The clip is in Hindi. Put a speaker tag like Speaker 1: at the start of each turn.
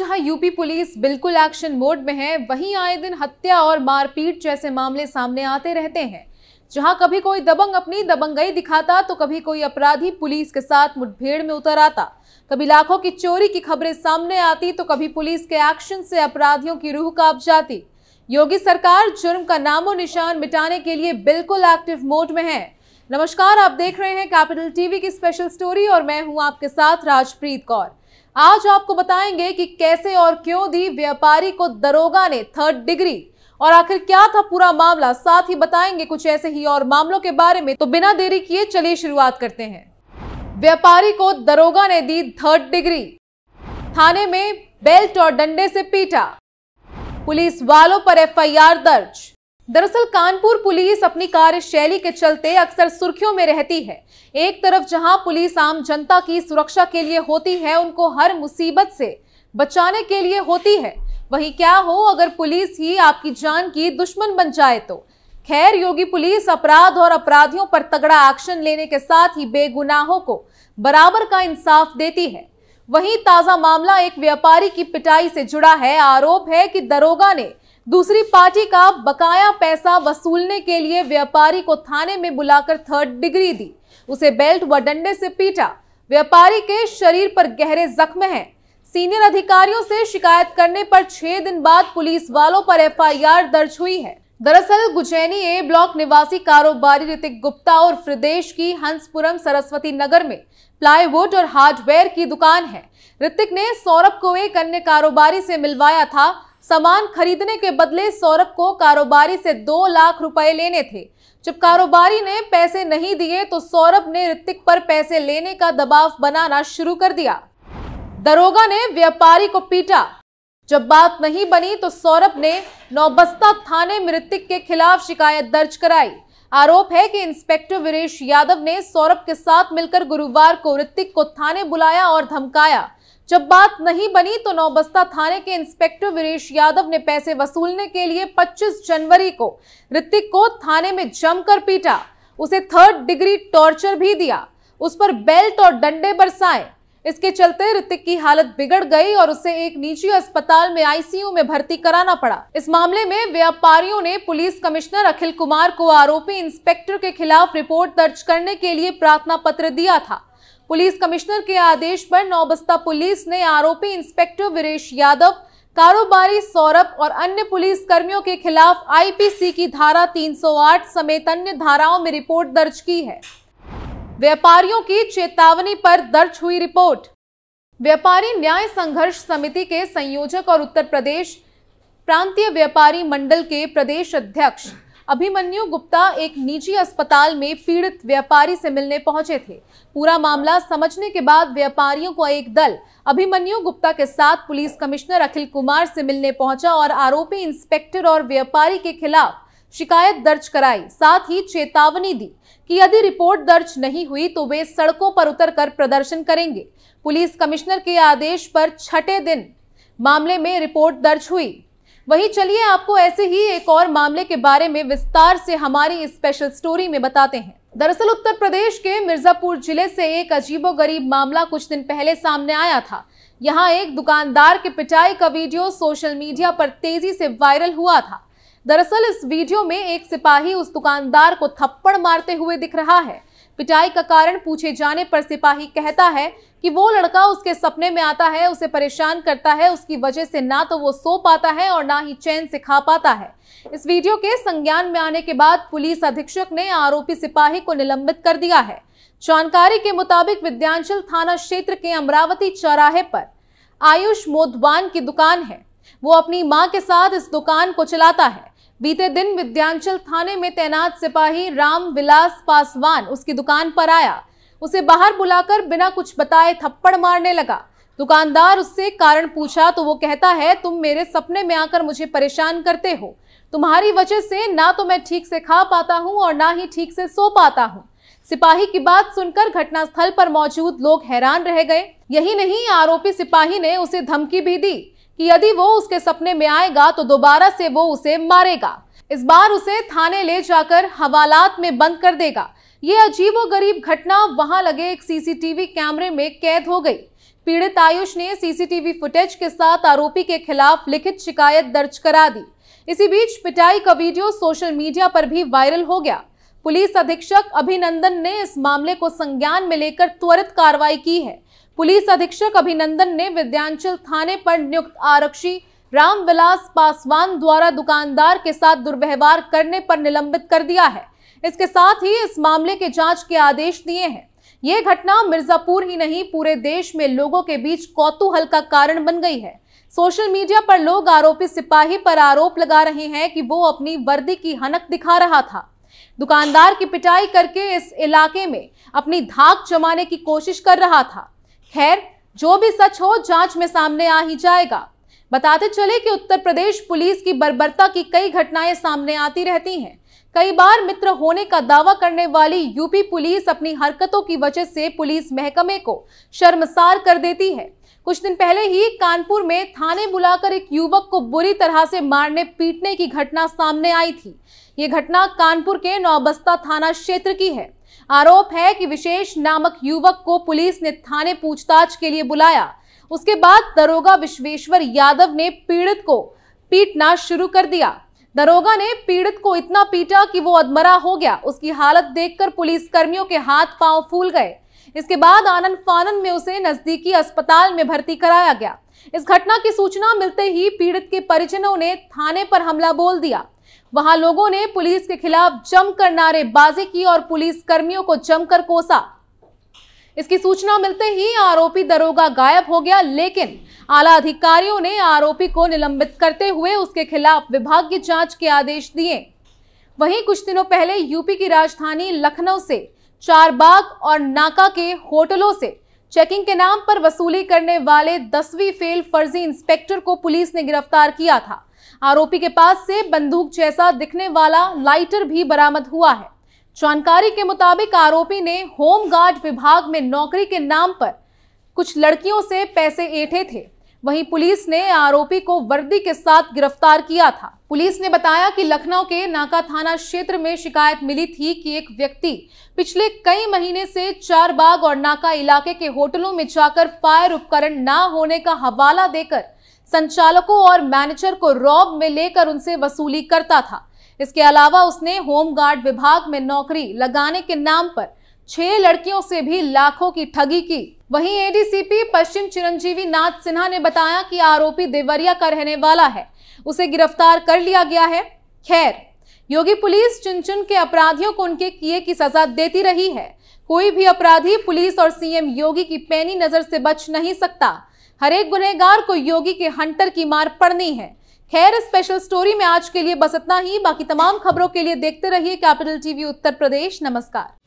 Speaker 1: जहां यूपी पुलिस बिल्कुल एक्शन मोड में है वहीं आए दिन हत्या और मारपीट जैसे मामले सामने आते रहते हैं जहां कभी कोई दबंग अपनी दबंगई दिखाता तो कभी कोई अपराधी पुलिस के साथ मुठभेड़ में उतर आता कभी लाखों की चोरी की खबरें सामने आती तो कभी पुलिस के एक्शन से अपराधियों की रूह कांप जाती योगी सरकार जुर्म का नामो निशान मिटाने के लिए बिल्कुल एक्टिव मोड में है नमस्कार आप देख रहे हैं कैपिटल टीवी की स्पेशल स्टोरी और मैं हूं आपके साथ राजप्रीत कौर आज आपको बताएंगे कि कैसे और क्यों दी व्यापारी को दरोगा ने थर्ड डिग्री और आखिर क्या था पूरा मामला साथ ही बताएंगे कुछ ऐसे ही और मामलों के बारे में तो बिना देरी किए चलिए शुरुआत करते हैं व्यापारी को दरोगा ने दी थर्ड डिग्री थाने में बेल्ट और डंडे से पीटा पुलिस वालों पर एफआईआर दर्ज दरअसल कानपुर पुलिस अपनी कार्यशैली के चलते अक्सर सुर्खियों में रहती है एक तरफ जहां पुलिस आम जनता की सुरक्षा के लिए होती है उनको हर मुसीबत से बचाने के लिए होती है वहीं क्या हो अगर पुलिस ही आपकी जान की दुश्मन बन जाए तो खैर योगी पुलिस अपराध और अपराधियों पर तगड़ा एक्शन लेने के साथ ही बेगुनाहों को बराबर का इंसाफ देती है वहीं ताजा मामला एक व्यापारी की पिटाई से जुड़ा है आरोप है कि दरोगा ने दूसरी पार्टी का बकाया पैसा वसूलने के लिए व्यापारी को थाने में बुलाकर थर्ड डिग्री दी उसे बेल्ट व डंडे से पीटा व्यापारी के शरीर पर गहरे जख्म हैं सीनियर अधिकारियों से शिकायत करने पर छह दिन बाद पुलिस वालों पर एफआईआर दर्ज हुई है दरअसल गुजैनी ए ब्लॉक निवासी कारोबारी ऋतिक गुप्ता और प्रदेश की हंसपुरम सरस्वती नगर में प्लाईवुड और हार्डवेयर की दुकान है ऋतिक ने सौरभ को एक अन्य कारोबारी से मिलवाया था सामान खरीदने के बदले सौरभ को कारोबारी से दो लाख रुपए लेने थे जब कारोबारी ने पैसे नहीं दिए तो सौरभ ने ऋतिक पर पैसे लेने का दबाव बनाना शुरू कर दिया दरोगा ने व्यापारी को पीटा जब बात नहीं बनी तो सौरभ ने नौबस्ता थाने में ऋतिक के खिलाफ शिकायत दर्ज कराई आरोप है कि इंस्पेक्टर वीरेश यादव ने सौरभ के साथ मिलकर गुरुवार को ऋतिक को थाने बुलाया और धमकाया जब बात नहीं बनी तो नौबस्ता थाने के इंस्पेक्टर वीरेश यादव ने पैसे वसूलने के लिए 25 जनवरी को ऋतिक को थाने में जमकर पीटा उसे थर्ड डिग्री टॉर्चर भी दिया उस पर बेल्ट और डंडे बरसाए इसके चलते ऋतिक की हालत बिगड़ गई और उसे एक निजी अस्पताल में आईसीयू में भर्ती कराना पड़ा इस मामले में व्यापारियों ने पुलिस कमिश्नर अखिल कुमार को आरोपी इंस्पेक्टर के खिलाफ रिपोर्ट दर्ज करने के लिए प्रार्थना पत्र दिया था पुलिस कमिश्नर के आदेश पर नौबस्ता पुलिस ने आरोपी इंस्पेक्टर वीरेश यादव कारोबारी सौरभ और अन्य पुलिस कर्मियों के खिलाफ आईपीसी की धारा 308 समेत अन्य धाराओं में रिपोर्ट दर्ज की है व्यापारियों की चेतावनी पर दर्ज हुई रिपोर्ट व्यापारी न्याय संघर्ष समिति के संयोजक और उत्तर प्रदेश प्रांतीय व्यापारी मंडल के प्रदेश अध्यक्ष अभिमन्यु गुप्ता एक निजी अस्पताल में पीड़ित व्यापारी से मिलने पहुंचे थे पूरा मामला समझने के बाद व्यापारियों का एक दल अभिमन्यु गुप्ता के साथ पुलिस कमिश्नर अखिल कुमार से मिलने पहुंचा और आरोपी इंस्पेक्टर और व्यापारी के खिलाफ शिकायत दर्ज कराई साथ ही चेतावनी दी कि यदि रिपोर्ट दर्ज नहीं हुई तो वे सड़कों पर उतरकर प्रदर्शन करेंगे पुलिस कमिश्नर के आदेश पर छठे दिन मामले में रिपोर्ट दर्ज हुई वहीं चलिए आपको ऐसे ही एक और मामले के बारे में विस्तार से हमारी स्पेशल स्टोरी में बताते हैं दरअसल उत्तर प्रदेश के मिर्जापुर जिले से एक अजीबोगरीब मामला कुछ दिन पहले सामने आया था यहाँ एक दुकानदार की पिटाई का वीडियो सोशल मीडिया पर तेजी से वायरल हुआ था दरअसल इस वीडियो में एक सिपाही उस दुकानदार को थप्पड़ मारते हुए दिख रहा है पिटाई का कारण पूछे जाने पर सिपाही कहता है कि वो लड़का उसके सपने में आता है उसे परेशान करता है उसकी वजह से ना तो वो सो पाता है और ना ही चैन से खा पाता है इस वीडियो के संज्ञान में आने के बाद पुलिस अधीक्षक ने आरोपी सिपाही को निलंबित कर दिया है जानकारी के मुताबिक विद्यांचल थाना क्षेत्र के अमरावती चौराहे पर आयुष मोदवान की दुकान है वो अपनी माँ के साथ इस दुकान को चलाता है बीते दिन विद्यांचल थाने में तैनात सिपाही राम विलास पासवान उसकी दुकान पर आया उसे बाहर बुलाकर बिना कुछ बताए थप्पड़ मारने लगा दुकानदार उससे कारण पूछा तो वो कहता है तुम मेरे सपने में आकर मुझे परेशान करते हो तुम्हारी वजह से ना तो मैं ठीक से खा पाता हूँ और ना ही ठीक से सो पाता हूँ सिपाही की बात सुनकर घटनास्थल पर मौजूद लोग हैरान रह गए यही नहीं आरोपी सिपाही ने उसे धमकी भी दी कि यदि वो उसके सपने में आएगा तो दोबारा से वो उसे मारेगा इस बार उसे थाने ले जाकर हवालात में बंद कर देगा ये अजीबोगरीब घटना वहां लगे एक सीसीटीवी कैमरे में कैद हो गई पीड़ित आयुष ने सीसीटीवी फुटेज के साथ आरोपी के खिलाफ लिखित शिकायत दर्ज करा दी इसी बीच पिटाई का वीडियो सोशल मीडिया पर भी वायरल हो गया पुलिस अधीक्षक अभिनंदन ने इस मामले को संज्ञान में लेकर त्वरित कार्रवाई की है पुलिस अधीक्षक अभिनंदन ने विद्यांचल थाने पर नियुक्त आरक्षी रामविलास पासवान द्वारा दुकानदार के साथ दुर्व्यवहार करने पर निलंबित कर दिया है इसके साथ ही इस मामले के जांच के आदेश दिए हैं ये घटना मिर्जापुर ही नहीं पूरे देश में लोगों के बीच कौतूहल का कारण बन गई है सोशल मीडिया पर लोग आरोपी सिपाही पर आरोप लगा रहे हैं कि वो अपनी वर्दी की हनक दिखा रहा था दुकानदार की पिटाई करके इस इलाके में अपनी धाक जमाने की कोशिश कर रहा था खैर जो भी सच हो जांच में सामने आ ही जाएगा बताते चले कि उत्तर प्रदेश पुलिस की बर्बरता की कई घटनाएं सामने आती रहती हैं कई बार मित्र होने का दावा करने वाली यूपी पुलिस अपनी हरकतों की वजह से पुलिस महकमे को शर्मसार कर देती है कुछ दिन पहले ही कानपुर में थाने बुलाकर एक युवक को बुरी तरह से मारने पीटने की घटना सामने आई थी ये घटना कानपुर के नौबस्ता थाना क्षेत्र की है आरोप है कि विशेष नामक युवक को पुलिस ने थाने पूछताछ के लिए बुलाया उसके बाद दरोगा विश्वेश्वर यादव ने पीड़ित को पीटना शुरू कर दिया दरोगा ने पीड़ित को इतना पीटा कि वो अधमरा हो गया उसकी हालत देखकर पुलिसकर्मियों के हाथ पांव फूल गए इसके बाद आनंद फानन में उसे नजदीकी अस्पताल में भर्ती कराया गया इस घटना की सूचना मिलते ही पीड़ित के परिजनों ने थाने पर हमला बोल दिया वहां लोगों ने पुलिस के खिलाफ जमकर नारेबाजी की और पुलिस कर्मियों को जमकर कोसा इसकी सूचना मिलते ही आरोपी दरोगा गायब हो गया लेकिन आला अधिकारियों ने आरोपी को निलंबित करते हुए उसके खिलाफ विभाग की जांच के आदेश दिए वहीं कुछ दिनों पहले यूपी की राजधानी लखनऊ से चारबाग और नाका के होटलों से चेकिंग के नाम पर वसूली करने वाले दसवीं फेल फर्जी इंस्पेक्टर को पुलिस ने गिरफ्तार किया था आरोपी के पास से बंदूक जैसा दिखने वाला लाइटर भी बरामद हुआ है जानकारी के मुताबिक आरोपी ने होमगार्ड विभाग में नौकरी के नाम पर कुछ लड़कियों से पैसे ऐठे थे वहीं पुलिस ने आरोपी को वर्दी के साथ गिरफ्तार किया था पुलिस ने बताया कि लखनऊ के नाका थाना क्षेत्र में शिकायत मिली थी कि एक व्यक्ति पिछले कई महीने से चारबाग और नाका इलाके के होटलों में जाकर फायर उपकरण ना होने का हवाला देकर संचालकों और मैनेजर को रॉब में लेकर उनसे वसूली करता था इसके अलावा उसने होमगार्ड विभाग में नौकरी लगाने के नाम पर छह लड़कियों से भी लाखों की ठगी की वहीं एडीसीपी पश्चिम चिरंजीवी नाथ सिन्हा ने बताया कि आरोपी देवरिया का रहने वाला है उसे गिरफ्तार कर लिया गया है खैर योगी पुलिस चुन चुन के अपराधियों को उनके किए की सजा देती रही है कोई भी अपराधी पुलिस और सीएम योगी की पैनी नजर से बच नहीं सकता हर एक गुनहगार को योगी के हंटर की मार पड़नी है खैर स्पेशल स्टोरी में आज के लिए बस इतना ही बाकी तमाम खबरों के लिए देखते रहिए कैपिटल टीवी उत्तर प्रदेश नमस्कार